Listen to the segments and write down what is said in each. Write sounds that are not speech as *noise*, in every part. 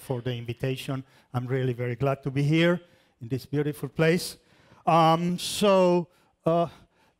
for the invitation. I'm really very glad to be here in this beautiful place. Um, so uh,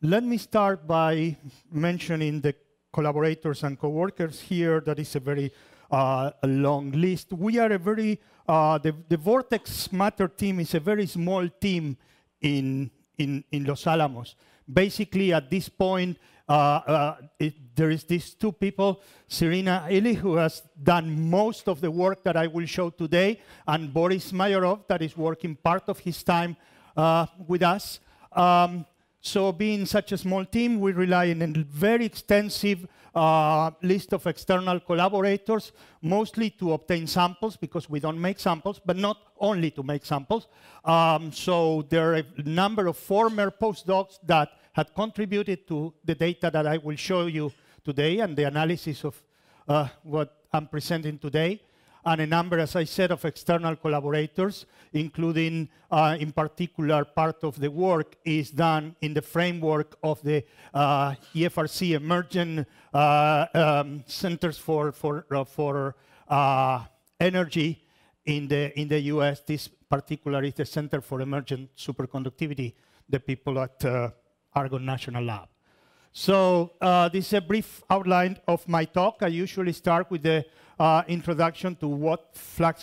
let me start by mentioning the collaborators and co-workers here. That is a very uh, a long list. We are a very, uh, the, the Vortex Matter team is a very small team in, in, in Los Alamos. Basically, at this point, uh, uh, it, there is these two people, Serena Illy, who has done most of the work that I will show today, and Boris Mayorov, that is working part of his time uh, with us. Um, so being such a small team, we rely on a very extensive uh, list of external collaborators, mostly to obtain samples, because we don't make samples, but not only to make samples. Um, so there are a number of former postdocs that had contributed to the data that I will show you today and the analysis of uh, what I'm presenting today, and a number, as I said, of external collaborators, including, uh, in particular, part of the work is done in the framework of the uh, EFRC Emergent uh, um, Centers for, for, uh, for uh, Energy in the, in the US. This particular is the Center for Emergent Superconductivity, the people at Argonne National Lab. So uh, this is a brief outline of my talk. I usually start with the uh, introduction to what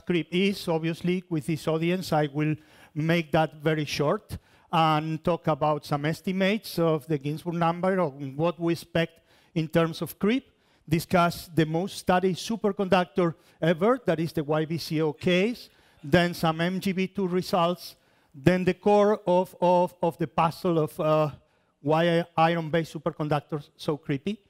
creep is. Obviously, with this audience, I will make that very short and talk about some estimates of the Ginsburg number or what we expect in terms of creep, discuss the most studied superconductor ever, that is the YBCO case, then some MGB2 results, then the core of, of, of the puzzle of uh, why are iron-based superconductors so creepy?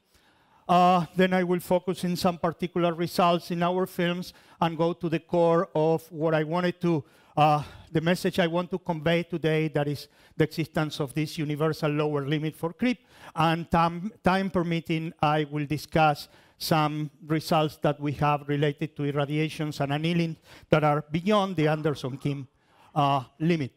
Uh, then I will focus in some particular results in our films and go to the core of what I wanted to, uh, the message I want to convey today, that is the existence of this universal lower limit for creep. And time, permitting, I will discuss some results that we have related to irradiations and annealing that are beyond the Anderson-Kim uh, limit.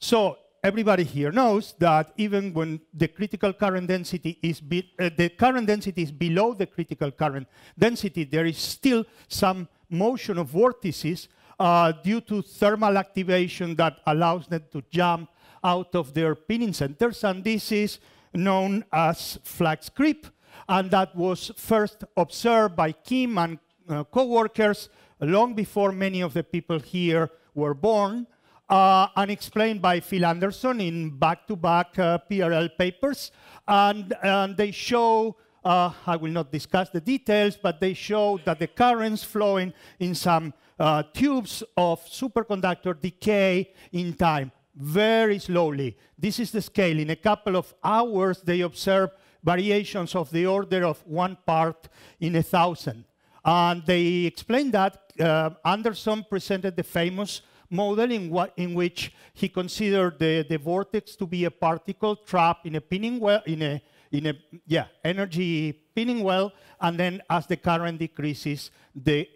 So everybody here knows that even when the critical current density is uh, the current density is below the critical current density, there is still some motion of vortices uh, due to thermal activation that allows them to jump out of their pinning centers, and this is known as flux creep, and that was first observed by Kim and uh, co-workers long before many of the people here were born, uh, and explained by Phil Anderson in back-to-back -back, uh, PRL papers. And, and they show, uh, I will not discuss the details, but they show that the currents flowing in some uh, tubes of superconductor decay in time very slowly. This is the scale. In a couple of hours, they observe variations of the order of one part in a thousand. And they explained that. Uh, Anderson presented the famous model in, what, in which he considered the, the vortex to be a particle trap in a pinning well, in a, in a yeah, energy pinning well, and then as the current decreases, the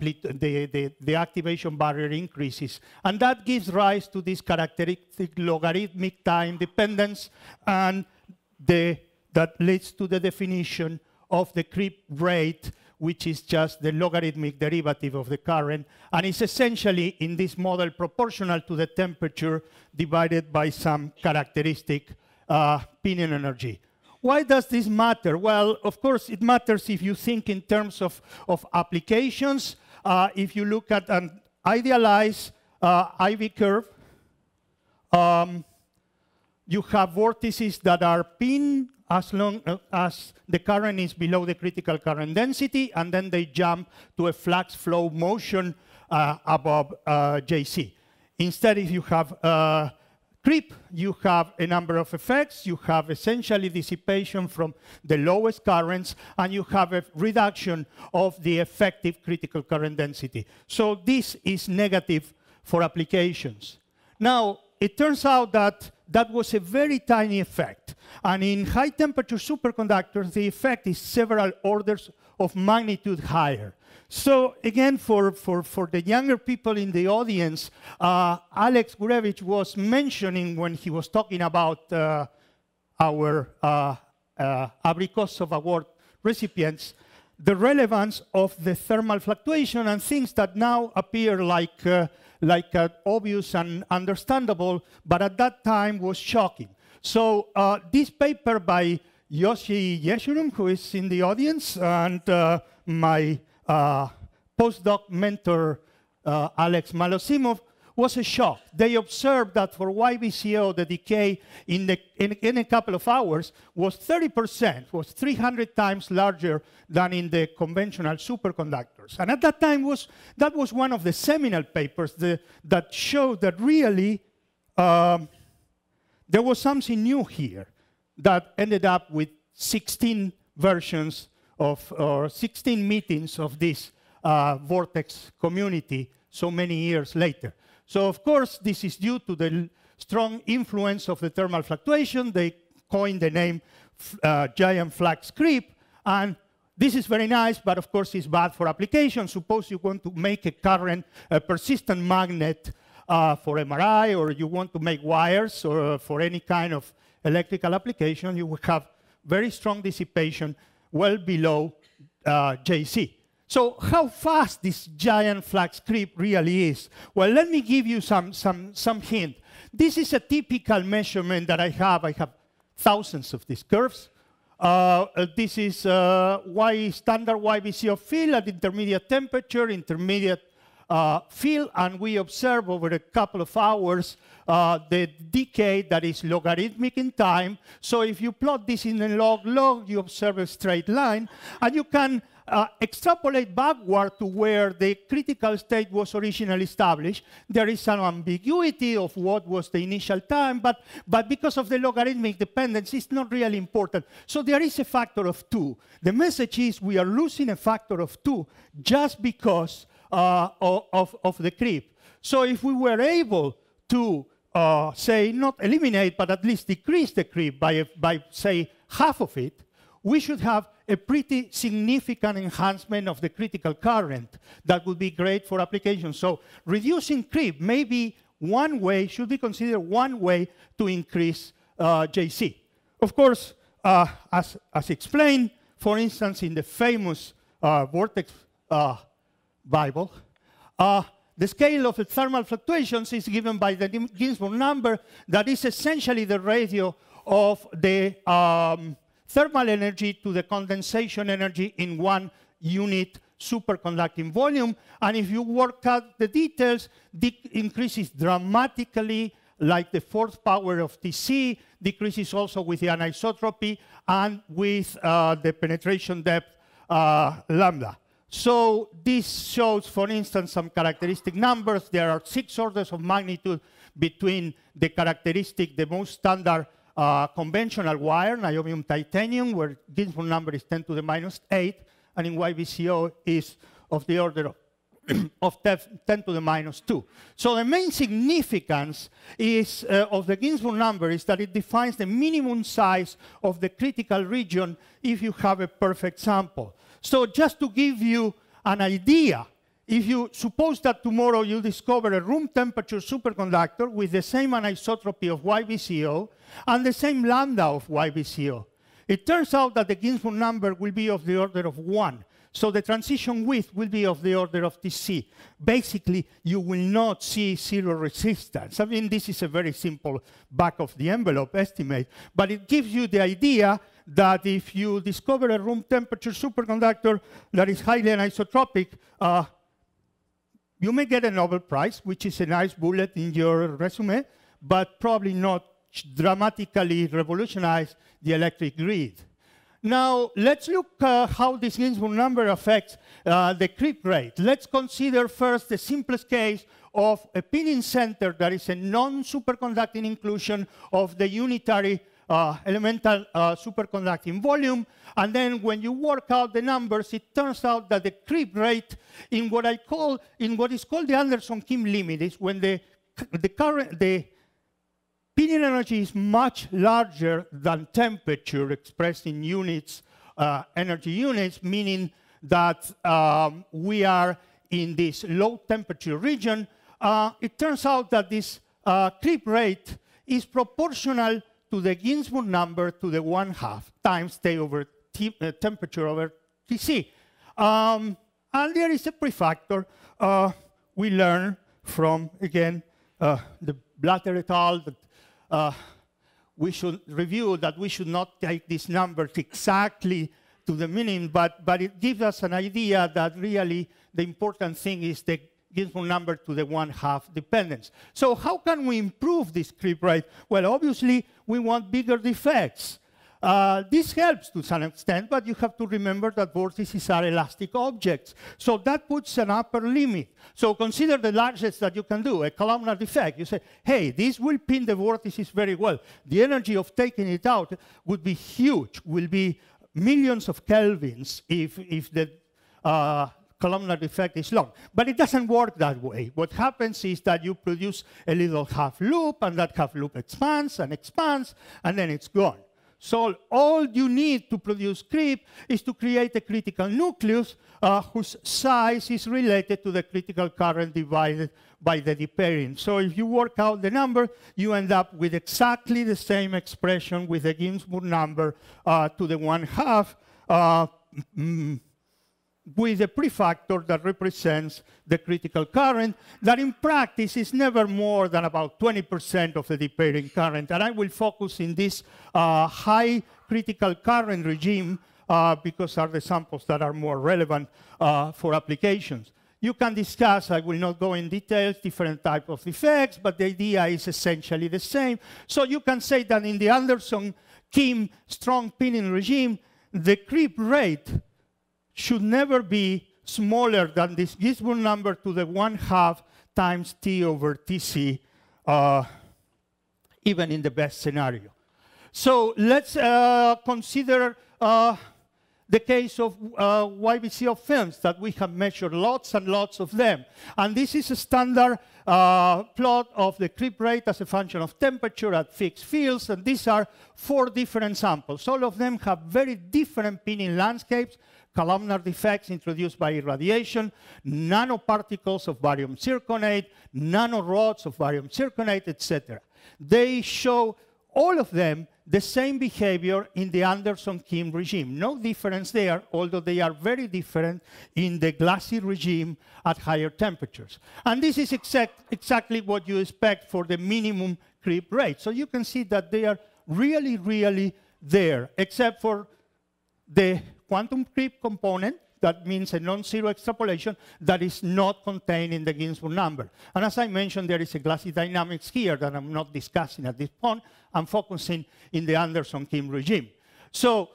the, the, the, activation barrier increases. And that gives rise to this characteristic logarithmic time dependence and the, that leads to the definition of the creep rate which is just the logarithmic derivative of the current, and is essentially in this model proportional to the temperature divided by some characteristic uh, pinion energy. Why does this matter? Well, of course, it matters if you think in terms of, of applications, uh, if you look at an idealized uh, IV curve, um, you have vortices that are pinned as long uh, as the current is below the critical current density, and then they jump to a flux flow motion uh, above uh, JC. Instead, if you have uh, creep, you have a number of effects, you have essentially dissipation from the lowest currents, and you have a reduction of the effective critical current density. So this is negative for applications. Now, it turns out that that was a very tiny effect. And in high temperature superconductors, the effect is several orders of magnitude higher. So again, for, for, for the younger people in the audience, uh, Alex Gurevich was mentioning when he was talking about uh, our uh, uh, Abrikosov Award recipients, the relevance of the thermal fluctuation and things that now appear like uh, like uh, obvious and understandable, but at that time was shocking. So uh, this paper by Yoshi Yeshurun, who is in the audience, and uh, my uh, postdoc mentor, uh, Alex Malosimov, was a shock. They observed that for YBCO, the decay in, the, in, in a couple of hours was 30%, was 300 times larger than in the conventional superconductors. And at that time, was, that was one of the seminal papers the, that showed that really um, there was something new here that ended up with 16 versions of, or 16 meetings of this uh, Vortex community so many years later. So of course, this is due to the strong influence of the thermal fluctuation. They coined the name uh, giant flux creep. And this is very nice, but of course it's bad for applications. Suppose you want to make a current, a persistent magnet uh, for MRI, or you want to make wires or uh, for any kind of electrical application, you will have very strong dissipation well below uh, JC. So how fast this giant flux creep really is? Well, let me give you some, some, some hint. This is a typical measurement that I have. I have thousands of these curves. Uh, uh this is uh, y standard YBC of field at intermediate temperature, intermediate uh, field, and we observe over a couple of hours uh, the decay that is logarithmic in time. So if you plot this in a log log, you observe a straight line, and you can uh, extrapolate backward to where the critical state was originally established, there is an ambiguity of what was the initial time, but, but because of the logarithmic dependence, it's not really important. So there is a factor of two. The message is we are losing a factor of two just because uh, of, of the creep. So if we were able to uh, say, not eliminate, but at least decrease the creep by, by say, half of it, we should have a pretty significant enhancement of the critical current that would be great for applications. So reducing creep may be one way, should be considered one way to increase uh, JC. Of course, uh, as, as explained, for instance, in the famous uh, Vortex uh, Bible, uh, the scale of the thermal fluctuations is given by the Ginsburg number that is essentially the ratio of the um, thermal energy to the condensation energy in one unit superconducting volume. And if you work out the details, it increases dramatically like the fourth power of Tc, decreases also with the anisotropy and with uh, the penetration depth uh, lambda. So this shows, for instance, some characteristic numbers. There are six orders of magnitude between the characteristic, the most standard uh, conventional wire, niobium titanium, where Ginsburg number is 10 to the minus 8, and in YBCO is of the order of *clears throat* of 10 to the minus 2. So the main significance is, uh, of the Ginsburg number is that it defines the minimum size of the critical region if you have a perfect sample. So just to give you an idea, if you suppose that tomorrow you discover a room temperature superconductor with the same anisotropy of YBCO and the same lambda of YBCO. It turns out that the Ginsburg number will be of the order of 1, so the transition width will be of the order of TC. Basically, you will not see zero resistance. I mean, this is a very simple back-of-the-envelope estimate, but it gives you the idea that if you discover a room temperature superconductor that is highly anisotropic, uh, you may get a Nobel Prize, which is a nice bullet in your resume, but probably not dramatically revolutionized the electric grid. Now, let's look uh, how this Ginsburg number affects uh, the creep rate. Let's consider first the simplest case of a pinning center that is a non-superconducting inclusion of the unitary uh, elemental uh, superconducting volume. And then when you work out the numbers, it turns out that the creep rate in what I call, in what is called the Anderson-Kim limit is when the, the current, the Pinion energy is much larger than temperature expressed in units, uh, energy units, meaning that um, we are in this low temperature region. Uh, it turns out that this uh, creep rate is proportional to the Ginsburg number to the one half times T over t uh, temperature over Tc. Um, and there is a prefactor uh, we learn from, again, uh, the Blatter et al. that uh, we should review that we should not take these numbers exactly to the meaning, but, but it gives us an idea that really the important thing is the Ginsburg number to the one-half dependence. So how can we improve this creep rate? Well, obviously, we want bigger defects. Uh, this helps to some extent, but you have to remember that vortices are elastic objects. So that puts an upper limit. So consider the largest that you can do, a columnar defect. You say, hey, this will pin the vortices very well. The energy of taking it out would be huge, will be millions of kelvins if, if the uh, columnar defect is long. But it doesn't work that way. What happens is that you produce a little half loop, and that half loop expands and expands, and then it's gone. So all you need to produce creep is to create a critical nucleus uh, whose size is related to the critical current divided by the deparent. So if you work out the number, you end up with exactly the same expression with the Ginsburg number uh, to the one half. Uh, mm, with a prefactor that represents the critical current that in practice is never more than about 20% of the depairing current. And I will focus in this uh, high critical current regime uh, because are the samples that are more relevant uh, for applications. You can discuss, I will not go in details, different type of effects, but the idea is essentially the same. So you can say that in the Anderson-Kim strong pinning regime, the creep rate should never be smaller than this Gisborne number to the 1 half times t over tc, uh, even in the best scenario. So let's uh, consider uh, the case of uh, YBC of films that we have measured lots and lots of them. And this is a standard uh, plot of the creep rate as a function of temperature at fixed fields. And these are four different samples. All of them have very different pinning landscapes columnar defects introduced by irradiation, nanoparticles of barium zirconate, nanorods of barium zirconate, etc. They show all of them the same behavior in the Anderson-Kim regime. No difference there, although they are very different in the glassy regime at higher temperatures. And this is exact, exactly what you expect for the minimum creep rate. So you can see that they are really, really there, except for the quantum creep component, that means a non-zero extrapolation that is not contained in the Ginsburg number. And as I mentioned, there is a glassy dynamics here that I'm not discussing at this point. I'm focusing in the Anderson-Kim regime. So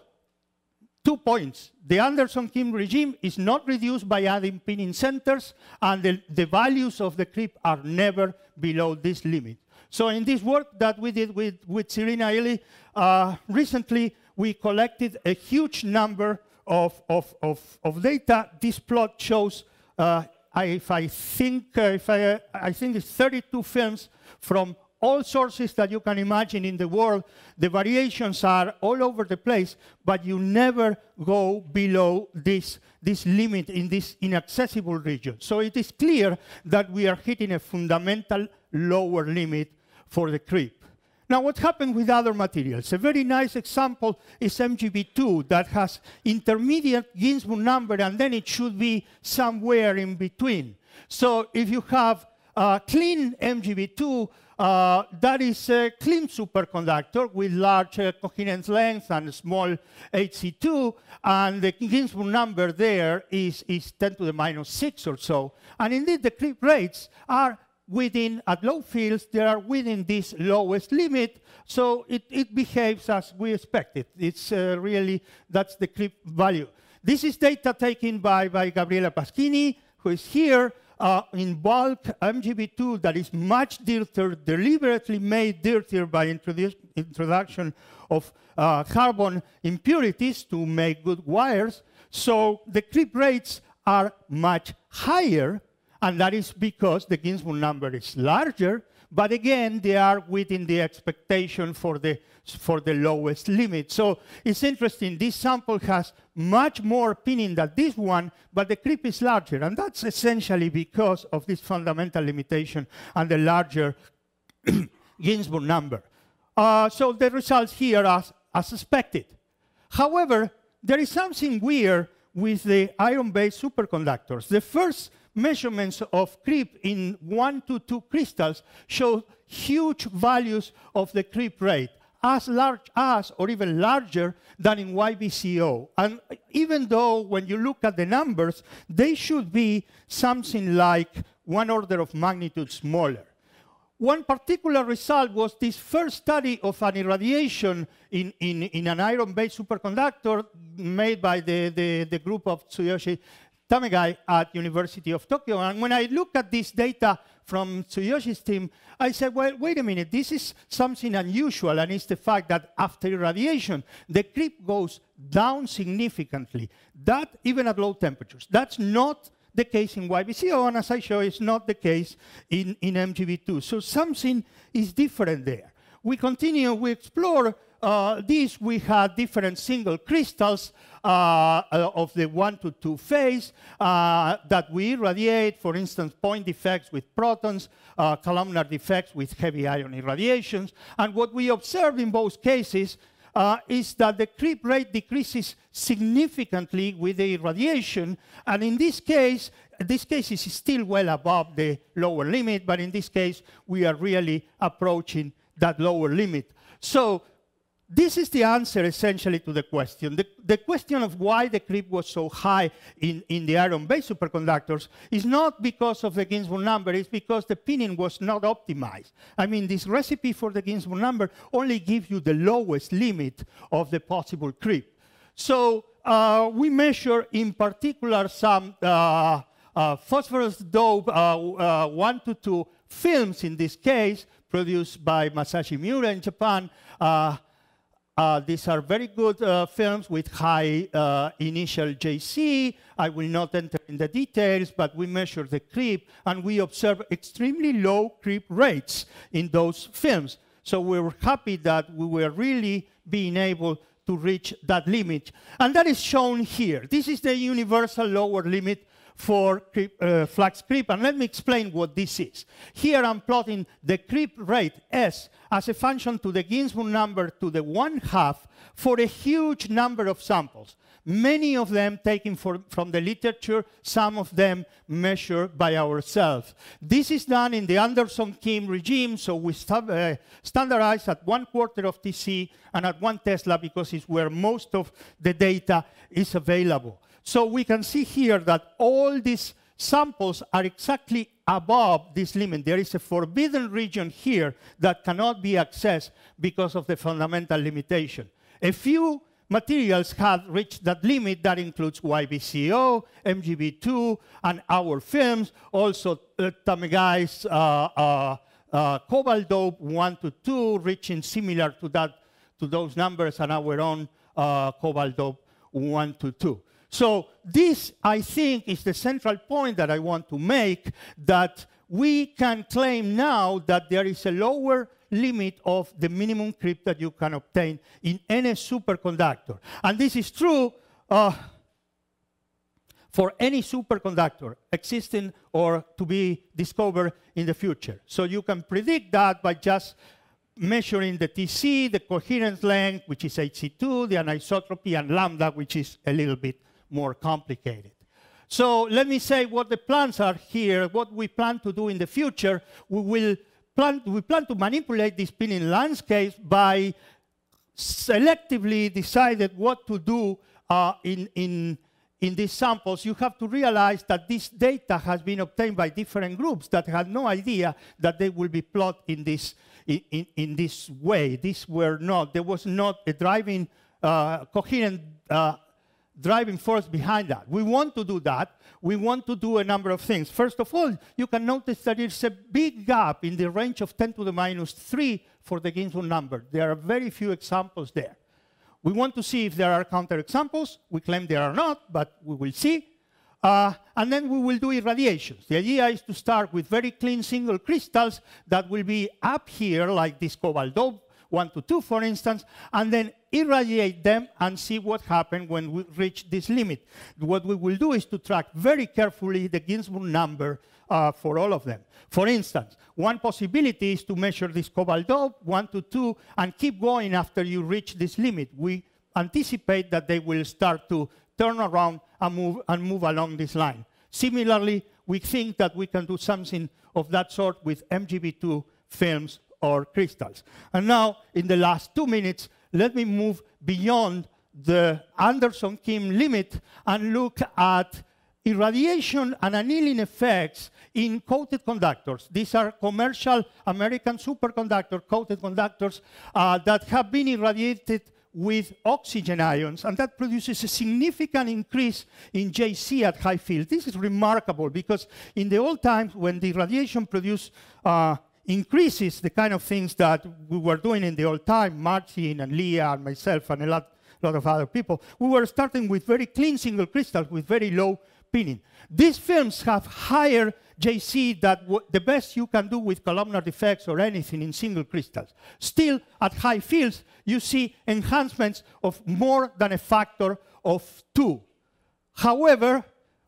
two points. The Anderson-Kim regime is not reduced by adding pinning centers, and the, the values of the creep are never below this limit. So in this work that we did with, with Serena Ely, uh, recently we collected a huge number of, of, of, of data, this plot shows, uh, if I think, uh, if I, uh, I think it's 32 films from all sources that you can imagine in the world. The variations are all over the place, but you never go below this, this limit in this inaccessible region. So it is clear that we are hitting a fundamental lower limit for the creep. Now, what happened with other materials? A very nice example is MgB2 that has intermediate Ginsburg number, and then it should be somewhere in between. So if you have a clean MgB2, uh, that is a clean superconductor with large uh, coherence length and small HC2, and the Ginsburg number there is, is 10 to the minus 6 or so. And indeed, the creep rates are within, at low fields, they are within this lowest limit, so it, it behaves as we expected. It's uh, really, that's the clip value. This is data taken by, by Gabriela Paschini, who is here, uh, in bulk MGB2 that is much dirtier, deliberately made dirtier by introduction of uh, carbon impurities to make good wires. So the creep rates are much higher and that is because the Ginsburg number is larger, but again, they are within the expectation for the, for the lowest limit. So it's interesting, this sample has much more pinning than this one, but the creep is larger, and that's essentially because of this fundamental limitation and the larger *clears throat* Ginsburg number. Uh, so the results here are as expected. However, there is something weird with the iron-based superconductors. The first measurements of creep in one to two crystals show huge values of the creep rate, as large as or even larger than in YBCO. And even though when you look at the numbers, they should be something like one order of magnitude smaller. One particular result was this first study of an irradiation in, in, in an iron-based superconductor made by the, the, the group of Tsuyoshi Tamegai at University of Tokyo. And when I look at this data from Tsuyoshi's team, I said, well, wait a minute, this is something unusual, and it's the fact that after irradiation, the creep goes down significantly, that even at low temperatures. That's not the case in YBCO, and as I show, it's not the case in, in MGB2. So something is different there. We continue, we explore, uh, These we had different single crystals uh, uh, of the 1 to 2 phase uh, that we irradiate, for instance, point defects with protons, uh, columnar defects with heavy ion irradiations. And what we observe in both cases is that the creep rate decreases significantly with the irradiation. And in this case, this case is still well above the lower limit, but in this case, we are really approaching that lower limit. So this is the answer essentially to the question. The, the, question of why the creep was so high in, in the iron based superconductors is not because of the Ginsburg number, it's because the pinning was not optimized. I mean, this recipe for the Ginsburg number only gives you the lowest limit of the possible creep. So uh, we measure in particular some uh, uh, phosphorus dope uh, uh, 1 to 2 films in this case produced by Masashi Mura in Japan uh, uh, these are very good uh, films with high uh, initial JC. I will not enter in the details, but we measure the creep, and we observe extremely low creep rates in those films. So we were happy that we were really being able to reach that limit. And that is shown here. This is the universal lower limit for uh, flux creep. And let me explain what this is. Here I'm plotting the creep rate S as a function to the Ginsburg number to the one half for a huge number of samples. Many of them taken for, from the literature, some of them measured by ourselves. This is done in the Anderson-Kim regime, so we st uh, standardize at one quarter of TC and at one Tesla because it's where most of the data is available. So we can see here that all these samples are exactly above this limit. There is a forbidden region here that cannot be accessed because of the fundamental limitation. A few materials have reached that limit. That includes YBCO, MGB2, and our films, also uh, Tamegai's uh, uh, uh, cobalt dope 1 to 2, reaching similar to, that, to those numbers, and our own uh, cobalt dope 1 to 2. So this, I think, is the central point that I want to make, that we can claim now that there is a lower limit of the minimum creep that you can obtain in any superconductor. And this is true uh, for any superconductor existing or to be discovered in the future. So you can predict that by just measuring the TC, the coherence length, which is HC2, the anisotropy, and lambda, which is a little bit more complicated. So let me say what the plans are here, what we plan to do in the future. We will plan, we plan to manipulate these pinning landscapes by selectively deciding what to do uh, in, in, in these samples. You have to realize that this data has been obtained by different groups that had no idea that they will be plotted in this, in, in, in this way. These were not, there was not a driving uh, coherent uh, driving force behind that. We want to do that. We want to do a number of things. First of all, you can notice that it's a big gap in the range of 10 to the minus 3 for the Ginsburg number. There are very few examples there. We want to see if there are counterexamples. We claim there are not, but we will see. Uh, and then we will do irradiations. The idea is to start with very clean single crystals that will be up here like this cobalt 1 to 2, for instance, and then irradiate them and see what happens when we reach this limit. What we will do is to track very carefully the Ginsburg number uh, for all of them. For instance, one possibility is to measure this cobalt dop, 1 to 2, and keep going after you reach this limit. We anticipate that they will start to turn around and move, and move along this line. Similarly, we think that we can do something of that sort with MGB2 films or crystals. And now, in the last two minutes, let me move beyond the Anderson-Kim limit and look at irradiation and annealing effects in coated conductors. These are commercial American superconductor coated conductors uh, that have been irradiated with oxygen ions, and that produces a significant increase in JC at high field. This is remarkable because in the old times when the irradiation produced uh, increases the kind of things that we were doing in the old time, Martin and Leah and myself and a lot, lot of other people. We were starting with very clean single crystals with very low pinning. These films have higher JC that the best you can do with columnar defects or anything in single crystals. Still, at high fields, you see enhancements of more than a factor of two. However,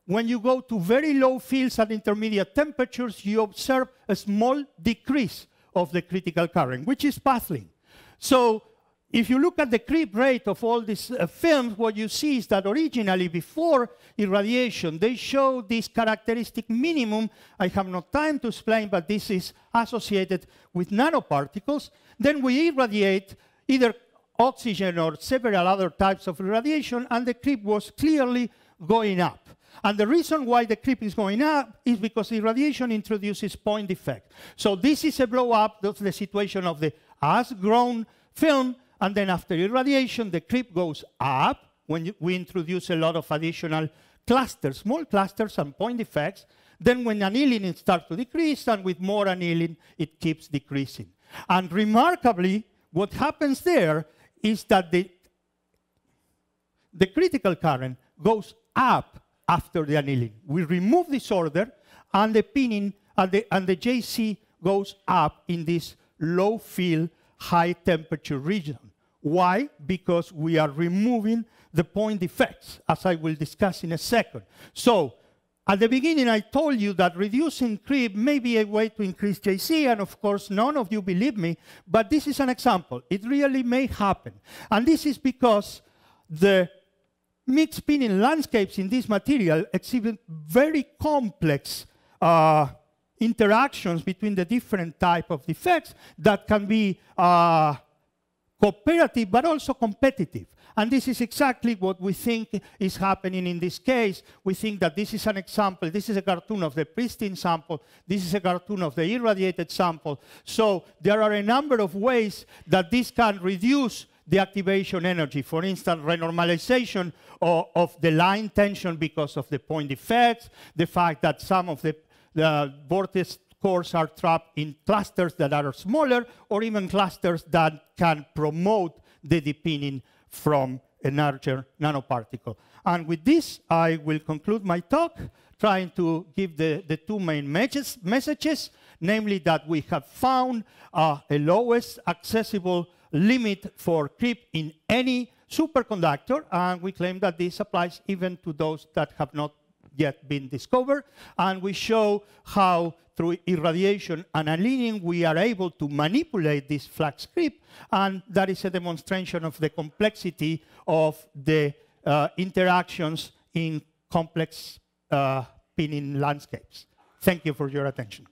when you go to very low fields at intermediate temperatures, you observe a small decrease of the critical current, which is puzzling. So if you look at the creep rate of all these uh, films, what you see is that originally before irradiation, they show this characteristic minimum. I have no time to explain, but this is associated with nanoparticles. Then we irradiate either oxygen or several other types of irradiation, and the creep was clearly going up. And the reason why the creep is going up is because irradiation introduces point defect. So this is a blow up of the situation of the as-grown film, and then after irradiation, the creep goes up when we introduce a lot of additional clusters, small clusters and point defects. Then when annealing starts to decrease, and with more annealing, it keeps decreasing. And remarkably, what happens there is that the, the critical current goes up after the annealing. We remove this order and the pinning and the, and the JC goes up in this low fill, high temperature region. Why? Because we are removing the point defects, as I will discuss in a second. So at the beginning, I told you that reducing creep may be a way to increase JC, and of course, none of you believe me, but this is an example. It really may happen. And this is because the mid spinning landscapes in this material exhibit very complex uh, interactions between the different type of defects that can be uh, cooperative but also competitive. And this is exactly what we think is happening in this case. We think that this is an example, this is a cartoon of the pristine sample, this is a cartoon of the irradiated sample. So there are a number of ways that this can reduce the activation energy. For instance, renormalization of, of the line tension because of the point effects, the fact that some of the, the vortex cores are trapped in clusters that are smaller, or even clusters that can promote the depinning from a larger nanoparticle. And with this, I will conclude my talk, trying to give the, the two main messages, messages, namely that we have found uh, a lowest accessible limit for creep in any superconductor, and we claim that this applies even to those that have not yet been discovered. And we show how through irradiation and annealing, we are able to manipulate this flux creep. And that is a demonstration of the complexity of the uh, interactions in complex uh, pinning landscapes. Thank you for your attention.